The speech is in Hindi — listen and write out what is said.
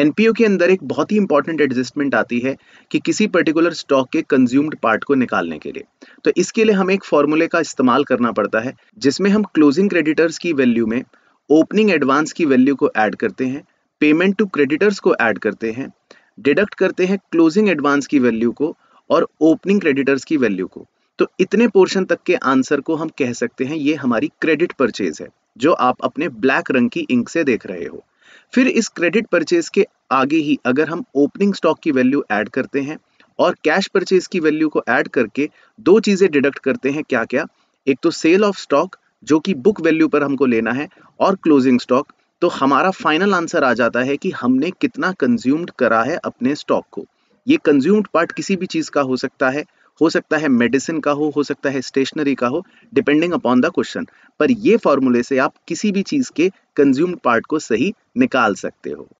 एनपीओ के अंदर एक बहुत ही इंपॉर्टेंट एडजस्टमेंट आती है कि किसी पर्टिकुलर स्टॉक के कंज्यूम्ड पार्ट को निकालने के लिए तो इसके लिए हमें एक फॉर्मूले का इस्तेमाल करना पड़ता है जिसमें हम क्लोजिंग क्रेडिटर्स की वैल्यू में ओपनिंग एडवांस की वैल्यू को ऐड करते हैं पेमेंट टू क्रेडिटर्स को ऐड करते हैं डिडक्ट करते हैं क्लोजिंग एडवांस की वैल्यू को और ओपनिंग क्रेडिटर्स की वैल्यू को तो इतने पोर्शन तक के आंसर को हम कह सकते हैं ये हमारी क्रेडिट परचेज है जो आप अपने ब्लैक रंग की इंक से देख रहे हो फिर इस क्रेडिट परचेज के आगे ही अगर हम ओपनिंग स्टॉक की वैल्यू ऐड करते हैं और कैश परचेज की वैल्यू को ऐड करके दो चीज़ें डिडक्ट करते हैं क्या क्या एक तो सेल ऑफ स्टॉक जो कि बुक वैल्यू पर हमको लेना है और क्लोजिंग स्टॉक तो हमारा फाइनल आंसर आ जाता है कि हमने कितना कंज्यूम्ड करा है अपने स्टॉक को ये कंज्यूम्ड पार्ट किसी भी चीज़ का हो सकता है हो सकता है मेडिसिन का हो हो सकता है स्टेशनरी का हो डिपेंडिंग अपॉन द क्वेश्चन पर ये फॉर्मूले से आप किसी भी चीज़ के कंज्यूम्ड पार्ट को सही निकाल सकते हो